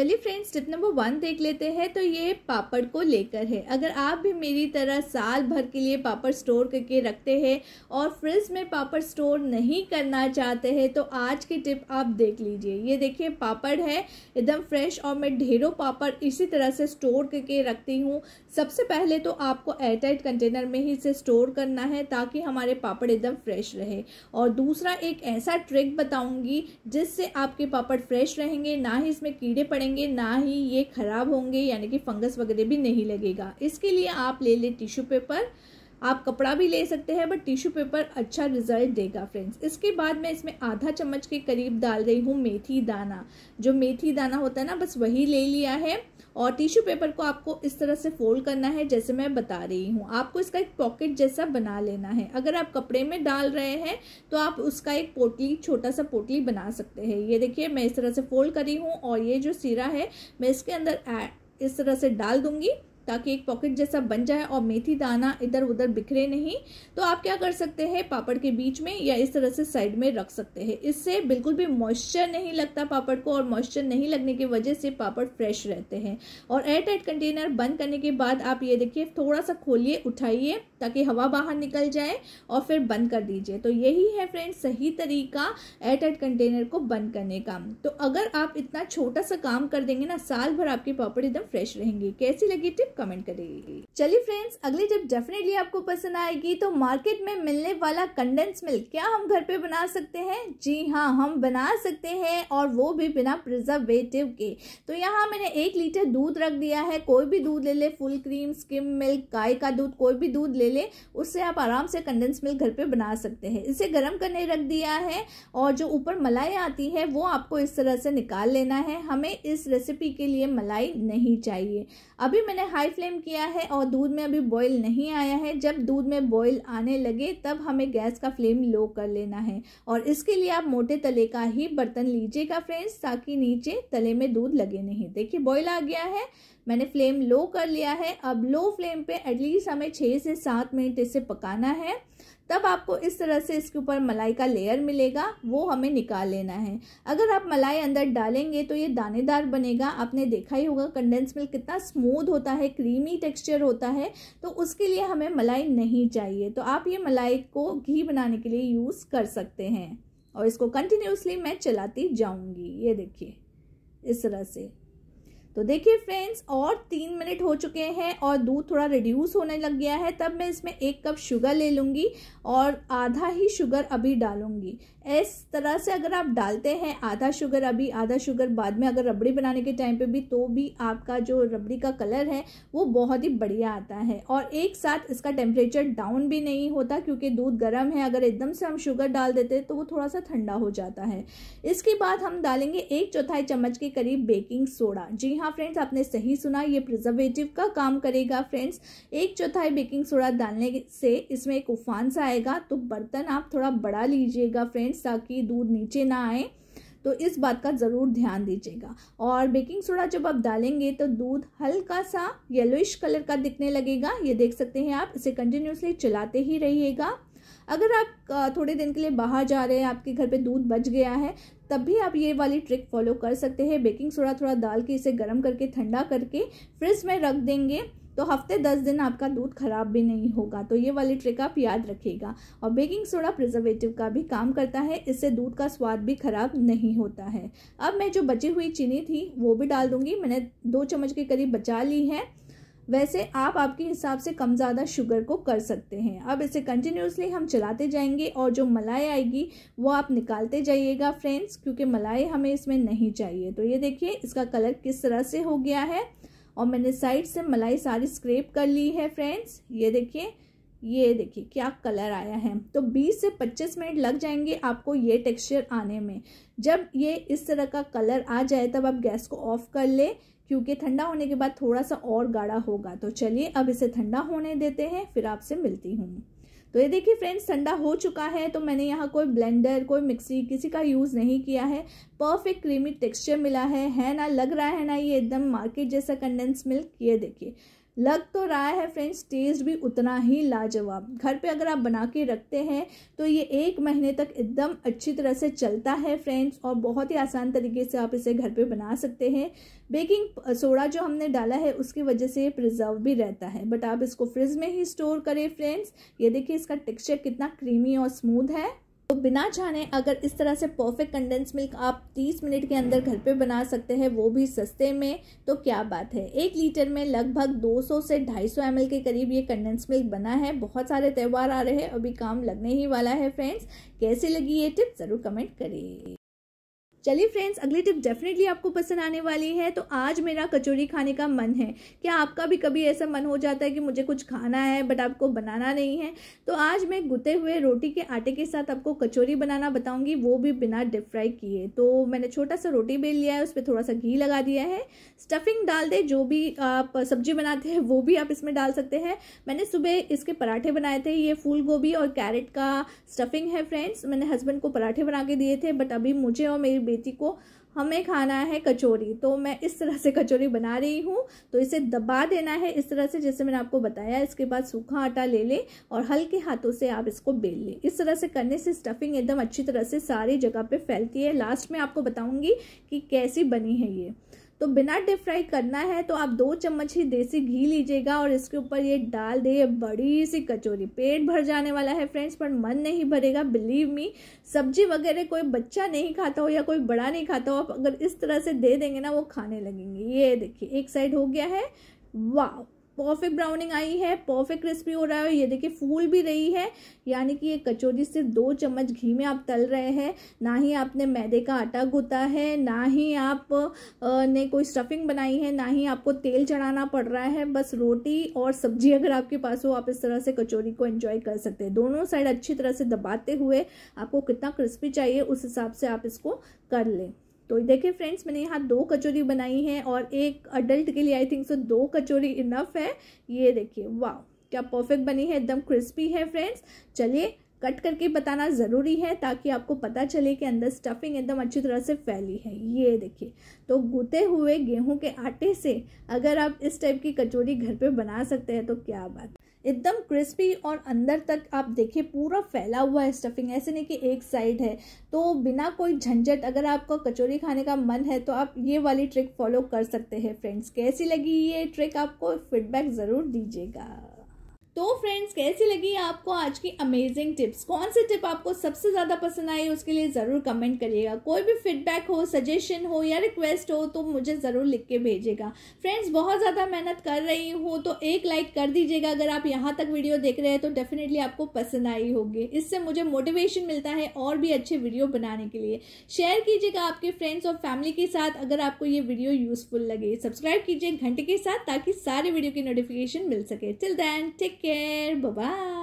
चलिए friends step number one देख लेते हैं तो ये पापड़ को लेकर है अगर आप भी मेरी तरह साल भर के लिए पापड़ स्टोर करके रखते हैं और फ्रिज में पापड़ स्टोर नहीं करना चाहते हैं तो आज की टिप आप देख लीजिए ये देखिए पापड़ है एकदम फ्रेश और मैं ढेरों पापड़ इसी तरह से स्टोर करके रखती हूँ सबसे पहले तो आपको एयरटाइट कंटेनर में ही इसे स्टोर करना है ताकि हमारे पापड़ एकदम फ्रेश रहे और दूसरा एक ऐसा ट्रिक बताऊँगी जिससे आपके पापड़ फ्रेश रहेंगे ना ही इसमें कीड़े पड़ेंगे जाएंगे ना ही ये ख़राब होंगे यानी कि फंगस वगैरह भी नहीं लगेगा इसके लिए आप ले लें टिश्यू पेपर आप कपड़ा भी ले सकते हैं बट टिश्यू पेपर अच्छा रिजल्ट देगा फ्रेंड्स इसके बाद मैं इसमें आधा चम्मच के करीब डाल रही हूँ मेथी दाना जो मेथी दाना होता है ना बस वही ले लिया है और टिश्यू पेपर को आपको इस तरह से फोल्ड करना है जैसे मैं बता रही हूँ आपको इसका एक पॉकेट जैसा बना लेना है अगर आप कपड़े में डाल रहे हैं तो आप उसका एक पोटली छोटा सा पोटली बना सकते हैं ये देखिए मैं इस तरह से फोल्ड करी हूँ और ये जो सिरा है मैं इसके अंदर इस तरह से डाल दूंगी ताकि एक पॉकेट जैसा बन जाए और मेथी दाना इधर उधर बिखरे नहीं तो आप क्या कर सकते हैं पापड़ के बीच में या इस तरह से साइड में रख सकते हैं इससे बिल्कुल भी मॉइस्चर नहीं लगता पापड़ को और मॉइस्चर नहीं लगने की वजह से पापड़ फ्रेश रहते हैं और एयर टाइट कंटेनर बंद करने के बाद आप ये देखिए थोड़ा सा खोलिए उठाइए ताकि हवा बाहर निकल जाए और फिर बंद कर दीजिए तो यही है फ्रेंड सही तरीका एयर टाइट कंटेनर को बंद करने का तो अगर आप इतना छोटा सा काम कर देंगे ना साल भर आपके पापड़ एकदम फ्रेश रहेंगे कैसी लगी टिप कमेंट करेगी चलिए फ्रेंड्स अगली टिप डेफिनेटली आपको पसंद आएगी तो मार्केट में मिलने वाला कंडेंस मिल्क क्या हम घर पे बना सकते हैं जी हाँ हम बना सकते हैं और वो भी बिना प्रिजर्वेटिव के तो यहाँ मैंने एक लीटर दूध रख दिया है कोई भी दूध ले ले फुल क्रीम स्किम मिल्क गाय का दूध कोई भी दूध ले ले उससे आप आराम से कंडेंस मिल्क घर पे बना सकते हैं इसे गर्म करने रख दिया है और जो ऊपर मलाई आती है वो आपको इस तरह से निकाल लेना है हमें इस रेसिपी के लिए मलाई नहीं चाहिए अभी मैंने हाई फ्लेम किया है और दूध में अभी बॉईल नहीं आया है जब दूध में बॉईल आने लगे तब हमें गैस का फ्लेम लो कर लेना है और इसके लिए आप मोटे तले का ही बर्तन लीजिएगा फ्रेंड्स ताकि नीचे तले में दूध लगे नहीं देखिए बॉईल आ गया है मैंने फ्लेम लो कर लिया है अब लो फ्लेम पे एटलीस्ट हमें छः से सात मिनट इसे पकाना है तब आपको इस तरह से इसके ऊपर मलाई का लेयर मिलेगा वो हमें निकाल लेना है अगर आप मलाई अंदर डालेंगे तो ये दानेदार बनेगा आपने देखा ही होगा कंडेंस मिल्क कितना स्मूथ होता है क्रीमी टेक्सचर होता है तो उसके लिए हमें मलाई नहीं चाहिए तो आप ये मलाई को घी बनाने के लिए यूज़ कर सकते हैं और इसको कंटिन्यूसली मैं चलाती जाऊँगी ये देखिए इस तरह से तो देखिए फ्रेंड्स और तीन मिनट हो चुके हैं और दूध थोड़ा रिड्यूस होने लग गया है तब मैं इसमें एक कप शुगर ले लूँगी और आधा ही शुगर अभी डालूँगी इस तरह से अगर आप डालते हैं आधा शुगर अभी आधा शुगर बाद में अगर रबड़ी बनाने के टाइम पे भी तो भी आपका जो रबड़ी का कलर है वो बहुत ही बढ़िया आता है और एक साथ इसका टेम्परेचर डाउन भी नहीं होता क्योंकि दूध गर्म है अगर एकदम से हम शुगर डाल देते तो वो थोड़ा सा ठंडा हो जाता है इसके बाद हम डालेंगे एक चौथाई चम्मच के करीब बेकिंग सोडा जी हाँ, हाँ फ्रेंड्स आपने सही सुना ये प्रिजर्वेटिव का काम करेगा फ्रेंड्स एक चौथाई बेकिंग सोडा डालने से इसमें एक उफान सा आएगा तो बर्तन आप थोड़ा बड़ा लीजिएगा फ्रेंड्स ताकि दूध नीचे ना आए तो इस बात का ज़रूर ध्यान दीजिएगा और बेकिंग सोडा जब आप डालेंगे तो दूध हल्का सा येलोइश कलर का दिखने लगेगा ये देख सकते हैं आप इसे कंटिन्यूसली चलाते ही रहिएगा अगर आप थोड़े दिन के लिए बाहर जा रहे हैं आपके घर पे दूध बच गया है तब भी आप ये वाली ट्रिक फॉलो कर सकते हैं बेकिंग सोडा थोड़ा डाल के इसे गर्म करके ठंडा करके फ्रिज में रख देंगे तो हफ्ते दस दिन आपका दूध खराब भी नहीं होगा तो ये वाली ट्रिक आप याद रखिएगा और बेकिंग सोडा प्रिजर्वेटिव का भी काम करता है इससे दूध का स्वाद भी खराब नहीं होता है अब मैं जो बची हुई चीनी थी वो भी डाल दूंगी मैंने दो चम्मच के करीब बचा ली है वैसे आप आपके हिसाब से कम ज़्यादा शुगर को कर सकते हैं अब इसे कंटिन्यूसली हम चलाते जाएंगे और जो मलाई आएगी वो आप निकालते जाइएगा फ्रेंड्स क्योंकि मलाई हमें इसमें नहीं चाहिए तो ये देखिए इसका कलर किस तरह से हो गया है और मैंने साइड से मलाई सारी स्क्रेप कर ली है फ्रेंड्स ये देखिए ये देखिए क्या कलर आया है तो 20 से 25 मिनट लग जाएंगे आपको ये टेक्सचर आने में जब ये इस तरह का कलर आ जाए तब आप गैस को ऑफ कर ले क्योंकि ठंडा होने के बाद थोड़ा सा और गाढ़ा होगा तो चलिए अब इसे ठंडा होने देते हैं फिर आपसे मिलती हूँ तो ये देखिए फ्रेंड्स ठंडा हो चुका है तो मैंने यहाँ कोई ब्लेंडर कोई मिक्सी किसी का यूज़ नहीं किया है परफेक्ट क्रीमी टेक्सचर मिला है है ना लग रहा है ना ये एकदम मार्केट जैसा कंडेंस मिल्क ये देखिए लग तो रहा है फ्रेंड्स टेस्ट भी उतना ही लाजवाब घर पे अगर आप बना के रखते हैं तो ये एक महीने तक एकदम अच्छी तरह से चलता है फ्रेंड्स और बहुत ही आसान तरीके से आप इसे घर पे बना सकते हैं बेकिंग सोडा जो हमने डाला है उसकी वजह से ये प्रिजर्व भी रहता है बट आप इसको फ्रिज में ही स्टोर करें फ्रेंड्स ये देखिए इसका टेक्सचर कितना क्रीमी और स्मूथ है तो बिना जाने अगर इस तरह से परफेक्ट कंडेंस मिल्क आप 30 मिनट के अंदर घर पे बना सकते हैं वो भी सस्ते में तो क्या बात है एक लीटर में लगभग 200 से 250 सौ के करीब ये कंडेंस मिल्क बना है बहुत सारे त्यौहार आ रहे हैं अभी काम लगने ही वाला है फ्रेंड्स कैसे लगी ये टिप ज़रूर कमेंट करिए चलिए फ्रेंड्स अगली टिप डेफिनेटली आपको पसंद आने वाली है तो आज मेरा कचौरी खाने का मन है क्या आपका भी कभी ऐसा मन हो जाता है कि मुझे कुछ खाना है बट आपको बनाना नहीं है तो आज मैं गुते हुए रोटी के आटे के साथ आपको कचौरी बनाना बताऊंगी वो भी बिना डिप फ्राई किए तो मैंने छोटा सा रोटी बेल लिया है उस पर थोड़ा सा घी लगा दिया है स्टफिंग डाल दे जो भी आप सब्जी बनाते हैं वो भी आप इसमें डाल सकते हैं मैंने सुबह इसके पराठे बनाए थे ये फूल गोभी और कैरेट का स्टफिंग है फ्रेंड्स मैंने हस्बैंड को पराठे बना के दिए थे बट अभी मुझे और मेरी बेटी को हमें खाना है कचौरी तो मैं इस तरह से कचौरी बना रही हूँ तो इसे दबा देना है इस तरह से जैसे मैंने आपको बताया इसके बाद सूखा आटा ले लें और हल्के हाथों से आप इसको बेल लें इस तरह से करने से स्टफिंग एकदम अच्छी तरह से सारी जगह पे फैलती है लास्ट में आपको बताऊँगी कि कैसी बनी है ये तो बिना डीप फ्राई करना है तो आप दो चम्मच ही देसी घी लीजिएगा और इसके ऊपर ये डाल दे बड़ी सी कचौरी पेट भर जाने वाला है फ्रेंड्स पर मन नहीं भरेगा बिलीव मी सब्जी वगैरह कोई बच्चा नहीं खाता हो या कोई बड़ा नहीं खाता हो आप अगर इस तरह से दे देंगे ना वो खाने लगेंगे ये देखिए एक साइड हो गया है वाह परफेक्ट ब्राउनिंग आई है परफेक्ट क्रिस्पी हो रहा है ये देखिए फूल भी रही है यानी कि ये कचौरी सिर्फ दो चम्मच घी में आप तल रहे हैं ना ही आपने मैदे का आटा गूथा है ना ही आप ने कोई स्टफिंग बनाई है ना ही आपको तेल चढ़ाना पड़ रहा है बस रोटी और सब्जी अगर आपके पास हो आप इस तरह से कचौरी को इंजॉय कर सकते हैं दोनों साइड अच्छी तरह से दबाते हुए आपको कितना क्रिस्पी चाहिए उस हिसाब से आप इसको कर लें तो देखिए फ्रेंड्स मैंने यहाँ दो कचौरी बनाई है और एक अडल्ट के लिए आई थिंक सो दो कचौरी इनफ है ये देखिए वाह क्या परफेक्ट बनी है एकदम क्रिस्पी है फ्रेंड्स चलिए कट करके बताना ज़रूरी है ताकि आपको पता चले कि अंदर स्टफिंग एकदम अच्छी तरह से फैली है ये देखिए तो गुते हुए गेहूं के आटे से अगर आप इस टाइप की कचौड़ी घर पे बना सकते हैं तो क्या बात एकदम क्रिस्पी और अंदर तक आप देखिए पूरा फैला हुआ है स्टफिंग ऐसे नहीं कि एक साइड है तो बिना कोई झंझट अगर आपको कचौरी खाने का मन है तो आप ये वाली ट्रिक फॉलो कर सकते हैं फ्रेंड्स कैसी लगी ये ट्रिक आपको फीडबैक ज़रूर दीजिएगा तो फ्रेंड्स कैसी लगी आपको आज की अमेजिंग टिप्स कौन सी टिप आपको सबसे ज़्यादा पसंद आई उसके लिए ज़रूर कमेंट करिएगा कोई भी फीडबैक हो सजेशन हो या रिक्वेस्ट हो तो मुझे ज़रूर लिख के भेजिएगा फ्रेंड्स बहुत ज़्यादा मेहनत कर रही हूँ तो एक लाइक कर दीजिएगा अगर आप यहाँ तक वीडियो देख रहे हैं तो डेफिनेटली आपको पसंद आई होगी इससे मुझे मोटिवेशन मिलता है और भी अच्छे वीडियो बनाने के लिए शेयर कीजिएगा आपके फ्रेंड्स और फैमिली के साथ अगर आपको ये वीडियो यूजफुल लगे सब्सक्राइब कीजिए घंटे के साथ ताकि सारे वीडियो की नोटिफिकेशन मिल सके till then take Take care. Bye-bye.